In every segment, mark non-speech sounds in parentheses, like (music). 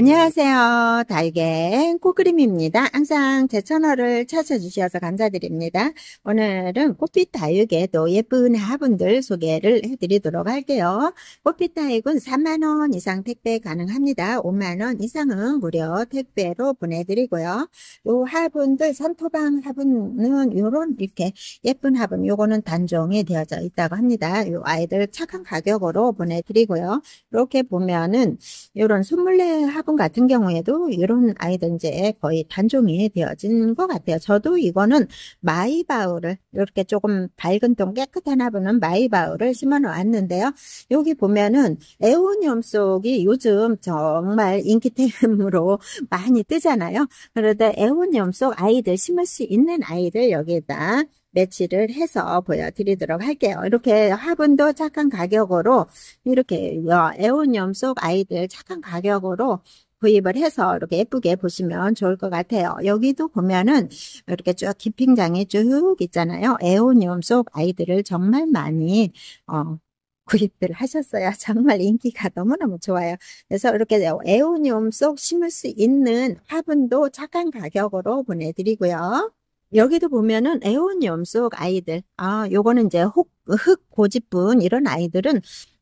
안녕하세요. 달걀 꽃그림입니다. 항상 제 채널을 찾아주셔서 감사드립니다. 오늘은 꽃빛 다육에도 예쁜 화분들 소개를 해드리도록 할게요. 꽃빛 다육은 3만원 이상 택배 가능합니다. 5만원 이상은 무료 택배로 보내드리고요. 요 화분들 산토방 화분은 요런 이렇게 예쁜 화분 요거는 단종이 되어져 있다고 합니다. 요 아이들 착한 가격으로 보내드리고요. 이렇게 보면은 요런 24 화분 화분 같은 경우에도 이런 아이들 이제 거의 단종이 되어진 것 같아요. 저도 이거는 마이바우를 이렇게 조금 밝은 통 깨끗한 화분은 마이바우를 심어놓았는데요. 여기 보면은 에오니엄 속이 요즘 정말 인기템으로 (laughs) 많이 뜨잖아요. 그러다 에오니엄 속 아이들 심을 수 있는 아이들 여기에다 매치를 해서 보여드리도록 할게요. 이렇게 화분도 착한 가격으로 이렇게 애완염 속 아이들 착한 가격으로 구입을 해서 이렇게 예쁘게 보시면 좋을 것 같아요. 여기도 보면은 이렇게 쭉 기핑장이 쭉 있잖아요. 애온염 속 아이들을 정말 많이 어, 구입들 하셨어요. (laughs) 정말 인기가 너무너무 좋아요. 그래서 이렇게 애온염 속 심을 수 있는 화분도 착한 가격으로 보내드리고요. 여기도 보면은 애완염 속 아이들. 아, 요거는 이제 혹, 흙 고집분 이런 아이들은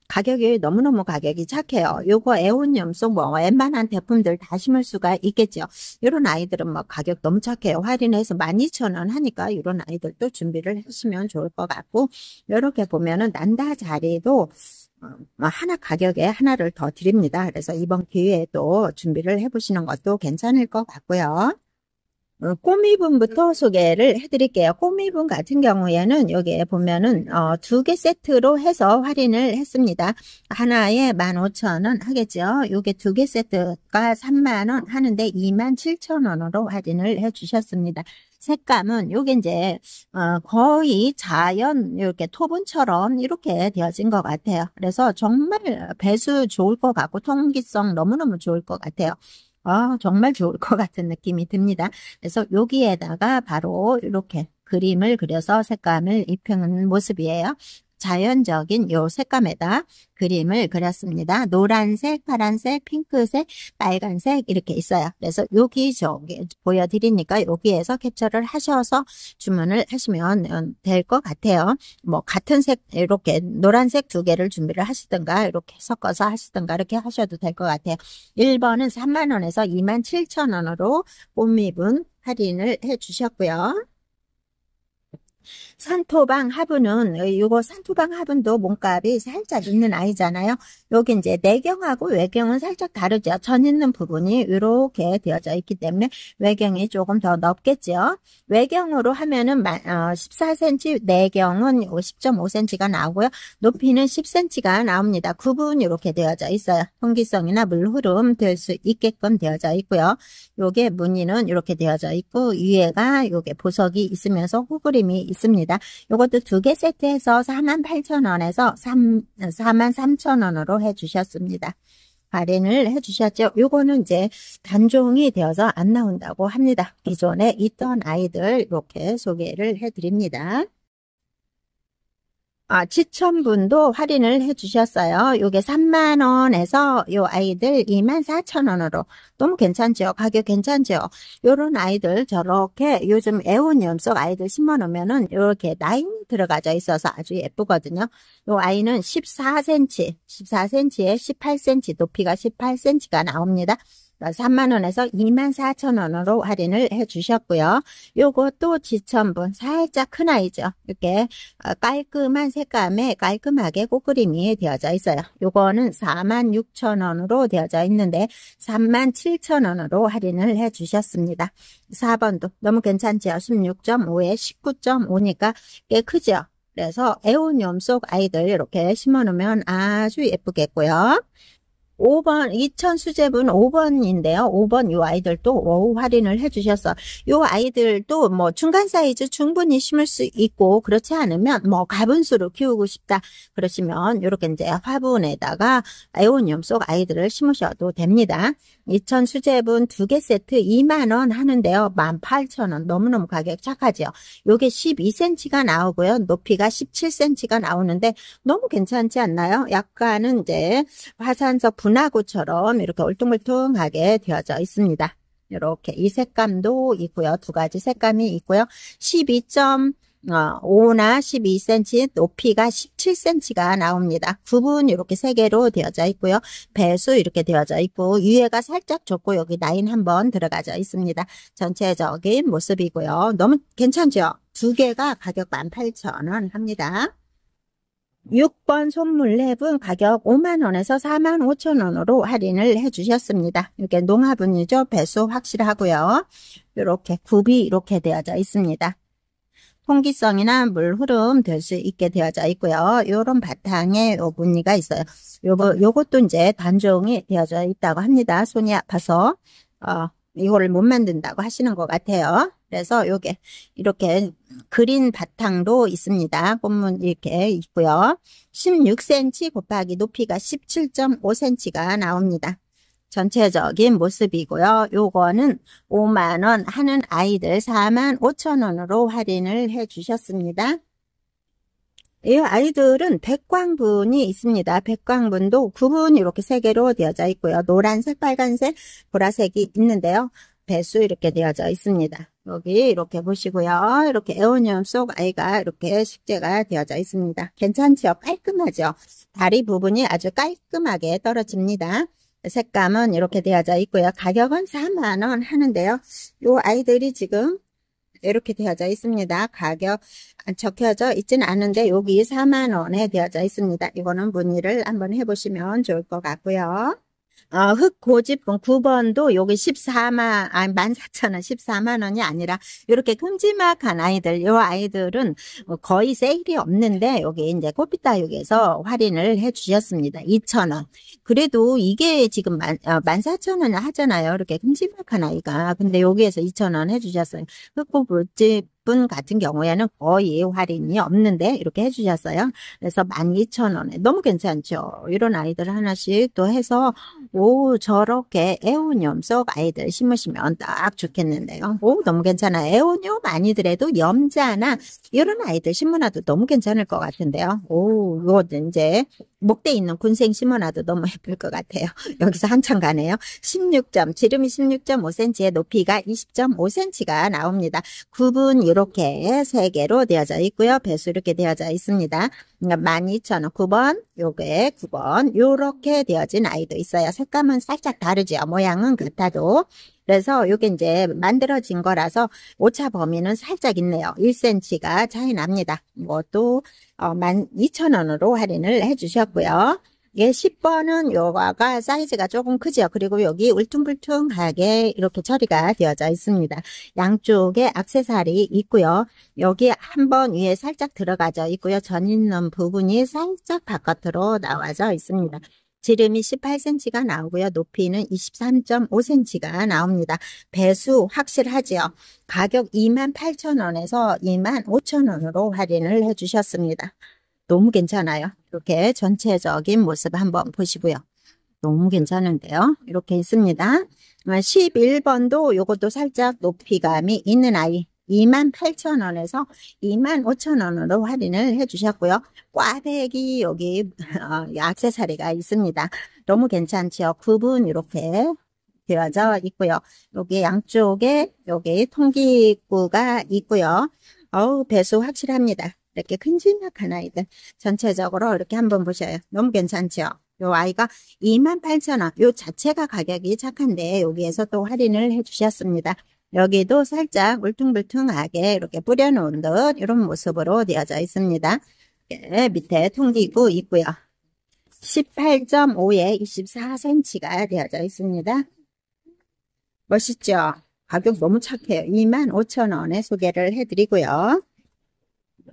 가격이 너무너무 가격이 착해요. 요거 애온염 속뭐 웬만한 제품들 다 심을 수가 있겠죠. 이런 아이들은 뭐 가격 너무 착해요. 할인해서 12,000원 하니까 이런 아이들도 준비를 했으면 좋을 것 같고 이렇게 보면은 난다 자리도 어, 뭐 하나 가격에 하나를 더 드립니다. 그래서 이번 기회에 또 준비를 해보시는 것도 괜찮을 것 같고요. 어, 꼬미분부터 소개를 해드릴게요. 꼬미분 같은 경우에는 여기에 보면은 어, 두 개 세트로 해서 할인을 했습니다. 하나에 15,000원 하겠죠. 요게 두 개 세트가 3만원 하는데 27,000원으로 할인을 해주셨습니다. 색감은 요게 이제 어, 거의 자연 이렇게 토분처럼 이렇게 되어진 것 같아요. 그래서 정말 배수 좋을 것 같고 통기성 너무너무 좋을 것 같아요. 아, 정말 좋을 것 같은 느낌이 듭니다. 그래서 여기에다가 바로 이렇게 그림을 그려서 색감을 입히는 모습이에요. 자연적인 요 색감에다 그림을 그렸습니다. 노란색, 파란색, 핑크색, 빨간색 이렇게 있어요. 그래서 여기 저기 보여드리니까 여기에서 캡처를 하셔서 주문을 하시면 될 것 같아요. 뭐 같은 색 이렇게 노란색 두 개를 준비를 하시든가 이렇게 섞어서 하시든가 이렇게 하셔도 될 것 같아요. 1번은 3만 원에서 2만 7천 원으로 꽃미분 할인을 해주셨고요. 산토방 하부는 이거 산토방 하부도 몸값이 살짝 있는 아이잖아요. 여기 이제 내경하고 외경은 살짝 다르죠. 천 있는 부분이 이렇게 되어져 있기 때문에 외경이 조금 더높겠죠 외경으로 하면은 14cm, 어, 내경은 1 0 5 c m 가 나오고요. 높이는 10cm가 나옵니다. 구분 이렇게 되어져 있어요. 통기성이나 물 흐름 될 수 있게끔 되어져 있고요. 요게 무늬는 이렇게 되어져 있고 위에가 요게 보석이 있으면서 호그림이 있습니다. 이것도 두 개 세트해서 48,000원에서 43,000원으로 해주셨습니다. 발행을 해주셨죠. 요거는 이제 단종이 되어서 안 나온다고 합니다. 기존에 있던 아이들 이렇게 소개를 해드립니다. 아, 추천분도 할인을 해주셨어요. 요게 3만원에서 요 아이들 2만 4천원으로 너무 괜찮죠? 가격 괜찮죠? 요런 아이들 저렇게 요즘 애완염속 아이들 심어놓으면은 요렇게 라인 들어가져 있어서 아주 예쁘거든요. 요 아이는 14cm, 14cm에 18cm, 높이가 18cm가 나옵니다. 3만원에서 어, 2만 4천원으로 할인을 해주셨고요. 요것도 지천분 살짝 큰 아이죠. 이렇게 어, 깔끔한 색감에 깔끔하게 꽃그림이 되어져 있어요. 요거는 4만 6천원으로 되어져 있는데 3만 7천원으로 할인을 해주셨습니다. 4번도 너무 괜찮죠 16.5에 19.5니까 꽤 크죠. 그래서 애온염 속 아이들 이렇게 심어놓으면 아주 예쁘겠고요. 5번 2천 수제분 5번인데요. 5번 요 아이들도 워우 할인을 해주셔서 요 아이들도 뭐 중간 사이즈 충분히 심을 수 있고 그렇지 않으면 뭐 가분수로 키우고 싶다 그러시면 요렇게 이제 화분에다가 에오니움 속 아이들을 심으셔도 됩니다. 2천 수제분 두 개 세트 2만 원 하는데요. 18,000원 너무너무 가격 착하지요. 요게 12cm가 나오고요. 높이가 17cm가 나오는데 너무 괜찮지 않나요? 약간은 이제 화산석 분화구처럼 이렇게 울퉁불퉁하게 되어져 있습니다. 이렇게 이 색감도 있고요. 두 가지 색감이 있고요. 1 2 5나 12cm, 높이가 17cm가 나옵니다. 구분 이렇게 세 개로 되어져 있고요. 배수 이렇게 되어져 있고 위에가 살짝 좁고 여기 라인 한번 들어가져 있습니다. 전체적인 모습이고요. 너무 괜찮죠? 두 개가 가격 18,000원 합니다. 6번 손물랩은 가격 5만원에서 4만 5천원으로 할인을 해주셨습니다. 이렇게 농화분이죠. 배수 확실하고요. 이렇게 굽이 이렇게 되어져 있습니다. 통기성이나 물 흐름 될 수 있게 되어져 있고요. 이런 바탕에 요 무늬가 있어요. 요거, 요것도 이제 단종이 되어져 있다고 합니다. 손이 아파서, 어, 이거를 못 만든다고 하시는 것 같아요. 그래서 요게 이렇게 그린 바탕도 있습니다. 꽃문 이렇게 있고요. 16cm 곱하기 높이가 17.5cm가 나옵니다. 전체적인 모습이고요. 요거는 5만원 하는 아이들 4만 5천원으로 할인을 해주셨습니다. 이 아이들은 백광분이 있습니다. 백광분도 구분 이렇게 세 개로 되어져 있고요. 노란색, 빨간색, 보라색이 있는데요. 배수 이렇게 되어져 있습니다. 여기 이렇게 보시고요. 이렇게 에오니움 속 아이가 이렇게 식재가 되어져 있습니다. 괜찮죠 깔끔하죠? 다리 부분이 아주 깔끔하게 떨어집니다. 색감은 이렇게 되어져 있고요. 가격은 4만원 하는데요. 요 아이들이 지금 이렇게 되어져 있습니다. 가격 적혀져 있지는 않은데 여기 4만원에 되어져 있습니다. 이거는 문의를 한번 해보시면 좋을 것 같고요. 어, 흑고집분 9번도 여기 14만, 아, 14,000원, 14만원이 아니라, 이렇게 큼지막한 아이들, 요 아이들은 뭐 거의 세일이 없는데, 여기 이제 꽃비다육에서 할인을 해주셨습니다. 2,000원. 그래도 이게 지금 만, 어, 14,000원 하잖아요. 이렇게 큼지막한 아이가. 근데 여기에서 2,000원 해주셨어요. 흑고집 분 같은 경우에는 거의 할인이 없는데 이렇게 해주셨어요. 그래서 12,000원에 너무 괜찮죠. 이런 아이들 하나씩 또 해서 오 저렇게 애호염 속 아이들 심으시면 딱 좋겠는데요. 오 너무 괜찮아. 애호염 아니더라도 염자나 이런 아이들 심으나도 너무 괜찮을 것 같은데요. 오 이거 이제 목대 있는 군생 심어놔도 너무 예쁠 것 같아요. (laughs) 여기서 한참 가네요. 16점, 지름이 16.5cm에 높이가 20.5cm가 나옵니다. 9분 이렇게 3개로 되어져 있고요. 배수 이렇게 되어져 있습니다. 12,000원 그러니까 9번, 요게 9번 요렇게 되어진 아이도 있어요. 색감은 살짝 다르죠. 모양은 같아도 그래서 이게 이제 만들어진 거라서 오차 범위는 살짝 있네요. 1cm가 차이 납니다. 이것도 어, 12,000원으로 할인을 해주셨고요. 이게 10번은 요거가 사이즈가 조금 크죠 그리고 여기 울퉁불퉁하게 이렇게 처리가 되어져 있습니다. 양쪽에 악세사리 있고요. 여기 한 번 위에 살짝 들어가져 있고요. 전 있는 부분이 살짝 바깥으로 나와져 있습니다. 지름이 18cm가 나오고요. 높이는 23.5cm가 나옵니다. 배수 확실하지요. 가격 28,000원에서 25,000원으로 할인을 해주셨습니다. 너무 괜찮아요. 이렇게 전체적인 모습 한번 보시고요. 너무 괜찮은데요. 이렇게 있습니다. 11번도 아, 요것도 살짝 높이감이 있는 아이 2 8 0 0 0 원에서 2 5 0 0 0 원으로 할인을 해주셨고요. 꽈배기 여기 액세사리가 (laughs) 어, 있습니다. 너무 괜찮죠구분 이렇게 되어져 있고요. 여기 양쪽에 여기 통기구가 있고요. 어우 배수 확실합니다. 이렇게 큰지막한 아이들 전체적으로 이렇게 한번 보셔요. 너무 괜찮죠요요 아이가 28,000원 요 자체가 가격이 착한데 여기에서 또 할인을 해주셨습니다. 여기도 살짝 울퉁불퉁하게 이렇게 뿌려놓은 듯 이런 모습으로 되어져 있습니다. 밑에 통기구 있고요. 18.5에 24cm가 되어져 있습니다. 멋있죠? 가격 너무 착해요. 25,000원에 소개를 해드리고요.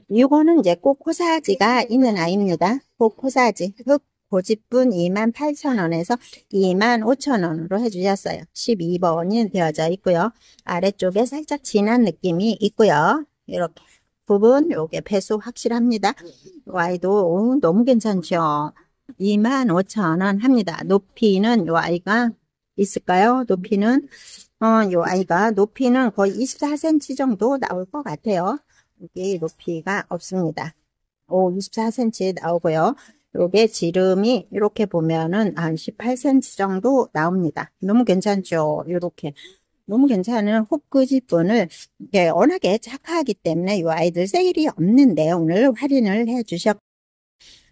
이거는 이제 꽃코사지가 있는 아이입니다. 꽃코사지 흙 고집분 2 8 0 0 0 원에서 2 5 0 0 0 원으로 해주셨어요. 12번이 되어져 있고요. 아래쪽에 살짝 진한 느낌이 있고요. 이렇게 부분 요게 배수 확실합니다. 이도 너무 괜찮죠. 25,000원 합니다. 높이는 요 아이가 있을까요? 높이는 어, 요 아이가 높이는 거의 24cm 정도 나올 것 같아요. 여기 높이가 없습니다. 오, 24cm 나오고요. 요게 지름이 이렇게 보면은 한 18cm 정도 나옵니다. 너무 괜찮죠? 이렇게 너무 괜찮은 홉그지분을 예, 워낙에 착하기 때문에 이 아이들 세일이 없는데 오늘 할인을 해주셨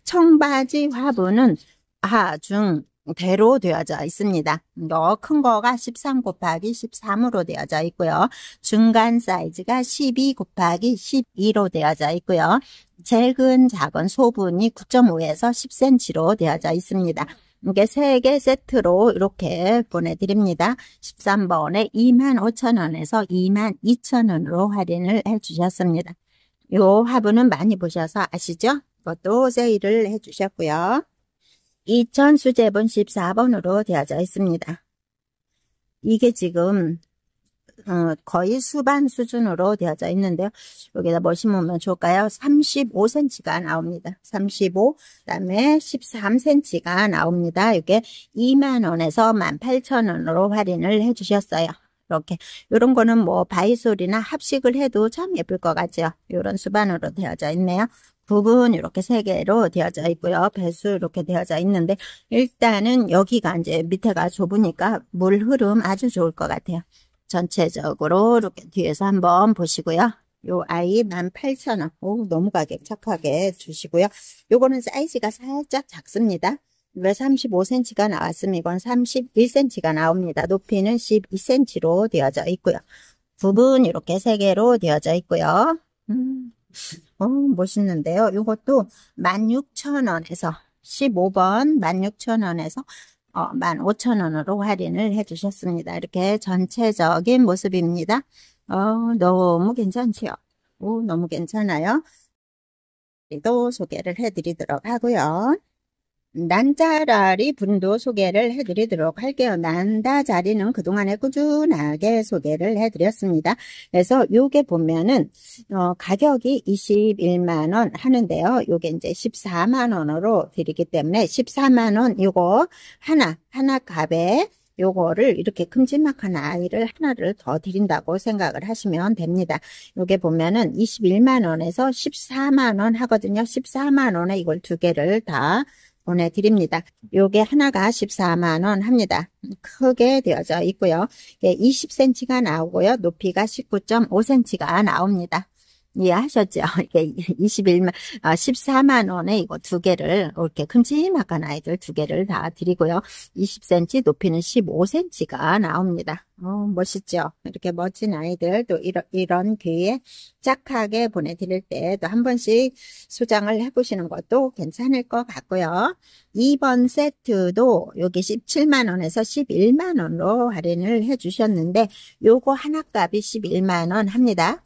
청바지 화분은 아중 대로 되어져 있습니다. 더 큰 거가 13 곱하기 13으로 되어져 있고요. 중간 사이즈가 12 곱하기 12로 되어져 있고요. 제일 큰 작은 소분이 9.5에서 10cm로 되어져 있습니다. 이게 3개 세트로 이렇게 보내드립니다. 13번에 25,000원에서 22,000원으로 할인을 해주셨습니다. 요 화분은 많이 보셔서 아시죠? 이것도 세일을 해주셨고요. 2000 수제본 14번으로 되어져 있습니다. 이게 지금 어, 거의 수반 수준으로 되어져 있는데요. 여기다 뭐 심으면 좋을까요? 35cm가 나옵니다. 35, 그다음에 13cm가 나옵니다. 이게 2만 원에서 18,000원으로 할인을 해주셨어요. 이렇게 이런 거는 뭐 바이솔이나 합식을 해도 참 예쁠 것 같죠. 이런 수반으로 되어져 있네요. 부분 이렇게 세 개로 되어져 있고요. 배수 이렇게 되어져 있는데 일단은 여기가 이제 밑에가 좁으니까 물 흐름 아주 좋을 것 같아요. 전체적으로 이렇게 뒤에서 한번 보시고요. 요 아이 18,000원. 오, 너무 가격 착하게 주시고요. 요거는 사이즈가 살짝 작습니다. 왜 35cm가 나왔으면 이건 31cm가 나옵니다. 높이는 12cm로 되어져 있고요. 부분 이렇게 세 개로 되어져 있고요. 음. 어, 멋있는데요. 이것도 16,000원에서 15번 16,000원에서 어, 15,000원으로 할인을 해주셨습니다. 이렇게 전체적인 모습입니다. 어, 너무 괜찮지요? 오, 너무 괜찮아요. 또 소개를 해드리도록 하고요. 난자라리 분도 소개를 해드리도록 할게요. 난다 자리는 그동안에 꾸준하게 소개를 해드렸습니다. 그래서 요게 보면은 어, 가격이 21만원 하는데요. 요게 이제 14만원으로 드리기 때문에 14만원 요거 하나 하나 값에 요거를 이렇게 큼지막한 아이를 하나를 더 드린다고 생각을 하시면 됩니다. 요게 보면은 21만원에서 14만원 하거든요. 14만원에 이걸 두 개를 다 보내드립니다. 요게 하나가 14만원 합니다. 크게 되어져 있고요. 20cm가 나오고요. 높이가 19.5cm가 나옵니다. 이해하셨죠? 이게 21만, 아, 14만 원에 이거 두 개를, 이렇게 큼지막한 아이들 두 개를 다 드리고요. 20cm, 높이는 15cm가 나옵니다. 어, 멋있죠? 이렇게 멋진 아이들 또 이런, 이런 귀에 착하게 보내드릴 때 또 한 번씩 소장을 해보시는 것도 괜찮을 것 같고요. 2번 세트도 여기 17만원에서 11만원으로 할인을 해주셨는데 요거 하나 값이 11만원 합니다.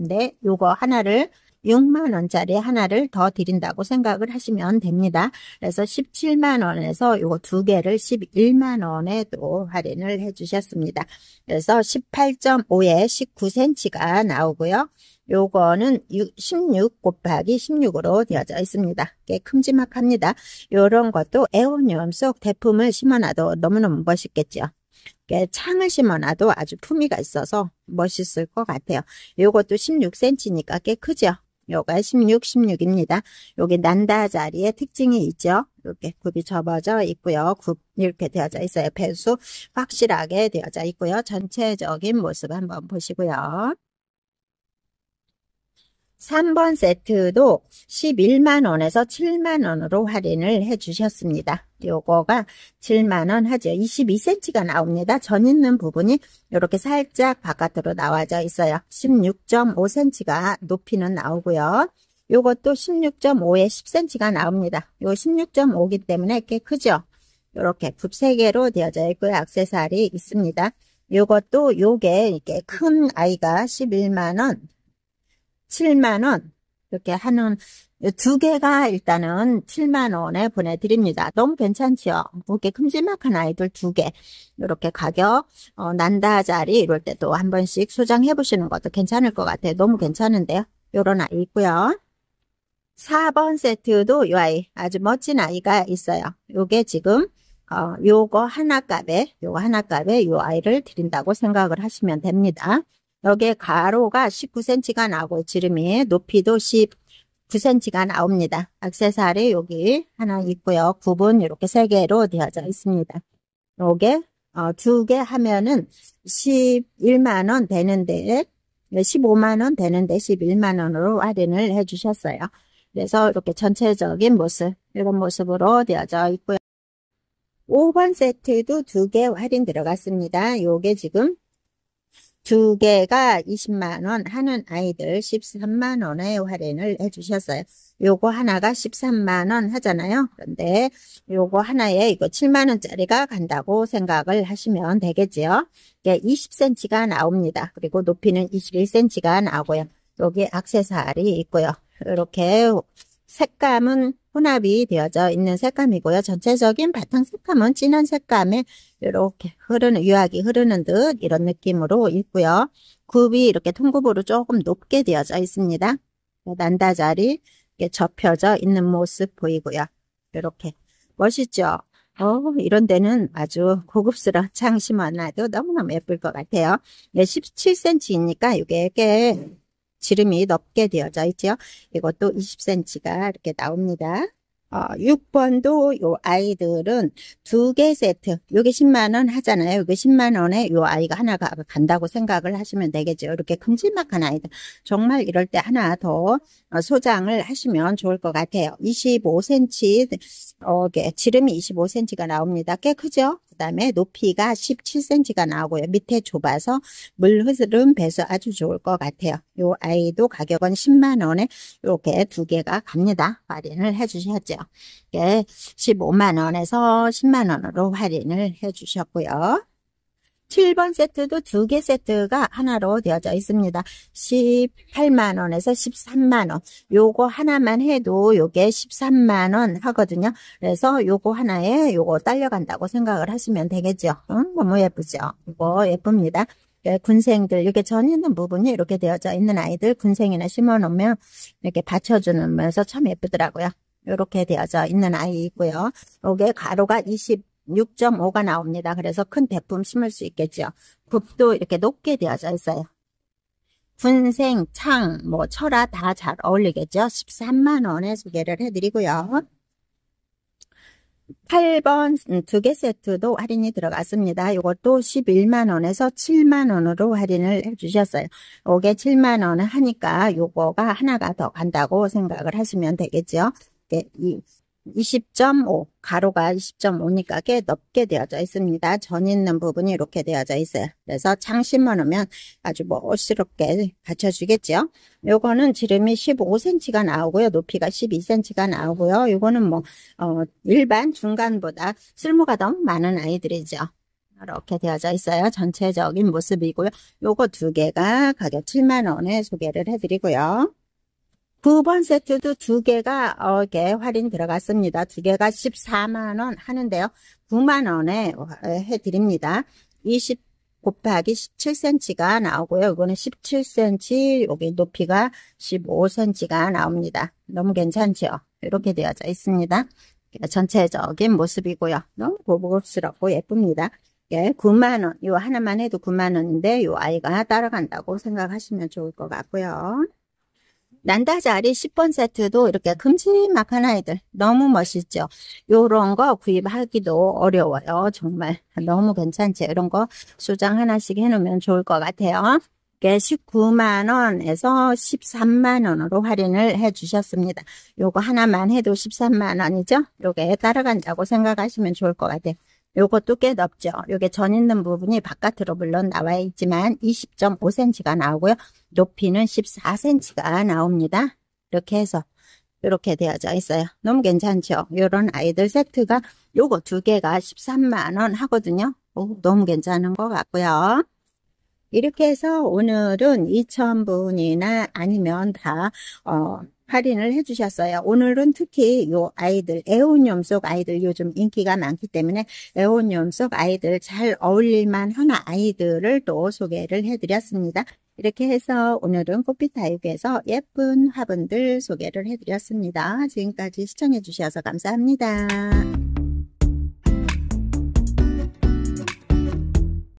근데 네, 요거 하나를 6만 원짜리 하나를 더 드린다고 생각을 하시면 됩니다. 그래서 17만 원에서 요거 두 개를 11만 원에 또 할인을 해 주셨습니다. 그래서 18.5에 19cm가 나오고요. 요거는 16 곱하기 16으로 되어져 있습니다. 꽤 큼지막합니다. 요런 것도 에오늄 속 대품을 심어놔도 너무너무 멋있겠죠. 이렇게 창을 심어놔도 아주 품위가 있어서 멋있을 것 같아요. 이것도 16cm니까 꽤 크죠. 요가 16, 16입니다. 여기 난다 자리에 특징이 있죠. 이렇게 굽이 접어져 있고요. 굽 이렇게 되어져 있어요. 배수 확실하게 되어져 있고요. 전체적인 모습 한번 보시고요. 3번 세트도 11만원에서 7만원으로 할인을 해주셨습니다. 요거가 7만원 하죠. 22cm가 나옵니다. 전 있는 부분이 이렇게 살짝 바깥으로 나와져 있어요. 16.5cm가 높이는 나오고요. 요것도 16.5에 10cm가 나옵니다. 요 16.5기 이 때문에 꽤 크죠. 요렇게 붓 3개로 되어져 있고요. 악세사리 있습니다. 요것도 요게 이렇게 큰 아이가 11만원 7만 원 이렇게 하는 두 개가 일단은 7만 원에 보내드립니다. 너무 괜찮지요? 이렇게 큼지막한 아이들 두 개, 이렇게 가격 어, 난다자리 이럴 때도 한 번씩 소장해 보시는 것도 괜찮을 것 같아요. 너무 괜찮은데요. 요런 아이 있고요. 4번 세트도 이 아이 아주 멋진 아이가 있어요. 요게 지금 어, 요거 하나 값에 요거 하나 값에 요 아이를 드린다고 생각을 하시면 됩니다. 여기에 가로가 19cm가 나고 지름이 높이도 19cm가 나옵니다. 액세서리 여기 하나 있고요. 구분 이렇게 세 개로 되어져 있습니다. 요게 어, 두개 하면은 11만원 되는데 15만원 되는데 11만원으로 할인을 해주셨어요. 그래서 이렇게 전체적인 모습 이런 모습으로 되어져 있고요. 5번 세트도 두 개 할인 들어갔습니다. 요게 지금 두 개가 20만원 하는 아이들 1 3만원의 할인을 해주셨어요. 요거 하나가 13만원 하잖아요. 그런데 요거 하나에 이거 7만원짜리가 간다고 생각을 하시면 되겠지요. 이게 20cm가 나옵니다. 그리고 높이는 21cm가 나고요. 오 여기 악세사리 있고요. 이렇게 색감은 혼합이 되어져 있는 색감이고요. 전체적인 바탕 색감은 진한 색감에 이렇게 흐르는 유약이 흐르는 듯 이런 느낌으로 있고요. 굽이 이렇게 통굽으로 조금 높게 되어져 있습니다. 난다자리 이렇게 접혀져 있는 모습 보이고요. 이렇게 멋있죠? 어, 이런 데는 아주 고급스러운 창심 하나도 너무너무 예쁠 것 같아요. 17cm이니까 이게 꽤 지름이 넓게 되어져 있죠. 이것도 20cm가 이렇게 나옵니다. 어, 6번도 요 아이들은 두 개 세트, 요게 10만원 하잖아요. 요게 10만원에 요 아이가 하나가 간다고 생각을 하시면 되겠죠. 이렇게 큼지막한 아이들. 정말 이럴 때 하나 더 어, 소장을 하시면 좋을 것 같아요. 25cm, 어, 지름이 25cm가 나옵니다. 꽤 크죠? 그다음에 높이가 17cm가 나오고요. 밑에 좁아서 물 흐름 배수 아주 좋을 것 같아요. 요 아이도 가격은 10만 원에 이렇게 두 개가 갑니다. 할인을 해주셨죠. 15만 예, 원에서 10만 원으로 할인을 해주셨고요. 7번 세트도 두 개 세트가 하나로 되어져 있습니다. 18만원에서 13만원. 요거 하나만 해도 요게 13만원 하거든요. 그래서 요거 하나에 요거 딸려간다고 생각을 하시면 되겠죠. 응? 너무 예쁘죠? 이거 예쁩니다. 예, 군생들 이렇게 전 있는 부분이 이렇게 되어져 있는 아이들 군생이나 심어놓으면 이렇게 받쳐주면서 참 예쁘더라고요. 이렇게 되어져 있는 아이이고요. 이게 가로가 20 6.5가 나옵니다. 그래서 큰 대품 심을 수 있겠죠. 굽도 이렇게 높게 되어져 있어요. 분생 창, 뭐 철아 다 잘 어울리겠죠. 13만 원에 소개를 해드리고요. 8번 두 개 세트도 할인이 들어갔습니다. 이것도 11만 원에서 7만 원으로 할인을 해주셨어요. 이게 7만 원 하니까 요거가 하나가 더 간다고 생각을 하시면 되겠죠. 네, 이20.5 가로가 20.5니까 꽤 넓게 되어져 있습니다. 전 있는 부분이 이렇게 되어져 있어요. 그래서 창심을 하면 아주 멋스럽게 받쳐주겠죠. 요거는 지름이 15cm가 나오고요. 높이가 12cm가 나오고요. 요거는 뭐 어, 일반 중간보다 쓸모가 더 많은 아이들이죠. 이렇게 되어져 있어요. 전체적인 모습이고요. 요거 두 개가 가격 7만 원에 소개를 해드리고요. 9번 세트도 두 개가 어, 이렇게 할인 들어갔습니다. 두 개가 14만원 하는데요. 9만원에 해드립니다. 20 곱하기 17cm가 나오고요. 이거는 17cm, 여기 높이가 15cm가 나옵니다. 너무 괜찮죠? 이렇게 되어져 있습니다. 전체적인 모습이고요. 너무 고급스럽고 예쁩니다. 예, 9만원. 요 하나만 해도 9만원인데 이 아이가 따라간다고 생각하시면 좋을 것 같고요. 난다자리 10번 세트도 이렇게 금지막한 아이들 너무 멋있죠. 요런 거 구입하기도 어려워요. 정말 너무 괜찮지. 이런 거수장 하나씩 해놓으면 좋을 것 같아요. 19만원에서 13만원으로 할인을 해주셨습니다. 요거 하나만 해도 13만원이죠? 요게 따라간다고 생각하시면 좋을 것 같아요. 요것도 꽤 넓죠. 요게 전 있는 부분이 바깥으로 물론 나와 있지만 20.5cm가 나오고요. 높이는 14cm가 나옵니다. 이렇게 해서 이렇게 되어져 있어요. 너무 괜찮죠? 요런 아이들 세트가 요거 두 개가 13만원 하거든요. 오, 너무 괜찮은 것 같고요. 이렇게 해서 오늘은 2,000분이나 아니면 다, 어, 할인을 해주셨어요. 오늘은 특히 요 아이들 애완용 속 아이들 요즘 인기가 많기 때문에 애완용 속 아이들 잘 어울릴만 한 아이들을 또 소개를 해드렸습니다. 이렇게 해서 오늘은 꽃피타육에서 예쁜 화분들 소개를 해드렸습니다. 지금까지 시청해주셔서 감사합니다.